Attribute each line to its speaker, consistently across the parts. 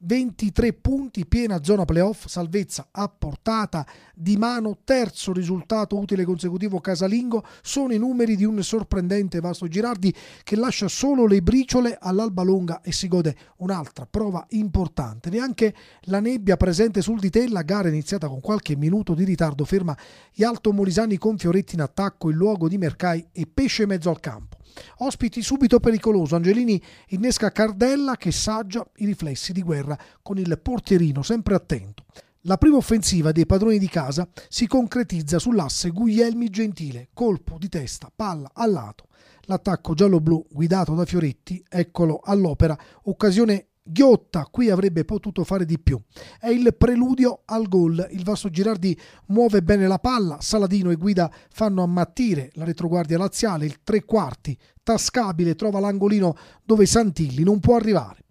Speaker 1: 23 punti, piena zona playoff, salvezza a portata di mano, terzo risultato utile consecutivo casalingo, sono i numeri di un sorprendente Vasto Girardi che lascia solo le briciole all'alba lunga e si gode un'altra prova importante. Neanche la nebbia presente sul di Tella, gara iniziata con qualche minuto di ritardo, ferma gli Alto Molisani con Fioretti in attacco in luogo di Mercai e Pesce mezzo al campo. Ospiti subito pericoloso, Angelini innesca Cardella che saggia i riflessi di guerra con il portierino sempre attento. La prima offensiva dei padroni di casa si concretizza sull'asse Guglielmi Gentile, colpo di testa, palla al lato. L'attacco giallo-blu guidato da Fioretti, eccolo all'opera, occasione Ghiotta qui avrebbe potuto fare di più. È il preludio al gol. Il Vasto Girardi muove bene la palla, Saladino e Guida fanno ammattire la retroguardia laziale, il tre quarti tascabile trova l'angolino dove Santilli non può arrivare.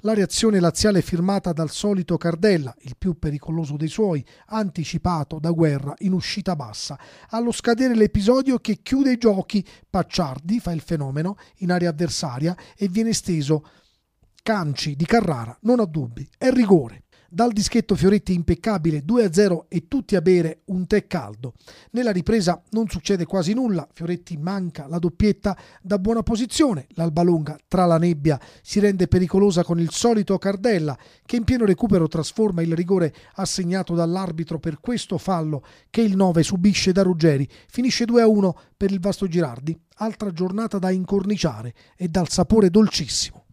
Speaker 1: La reazione laziale è firmata dal solito Cardella, il più pericoloso dei suoi, anticipato da guerra in uscita bassa. Allo scadere l'episodio che chiude i giochi, Pacciardi fa il fenomeno in area avversaria e viene steso Canci di Carrara non ha dubbi, è rigore. Dal dischetto Fioretti impeccabile 2-0 e tutti a bere un tè caldo. Nella ripresa non succede quasi nulla, Fioretti manca la doppietta da buona posizione, l'Albalonga tra la nebbia si rende pericolosa con il solito Cardella che in pieno recupero trasforma il rigore assegnato dall'arbitro per questo fallo che il 9 subisce da Ruggeri. Finisce 2-1 per il Vasto Girardi, altra giornata da incorniciare e dal sapore dolcissimo.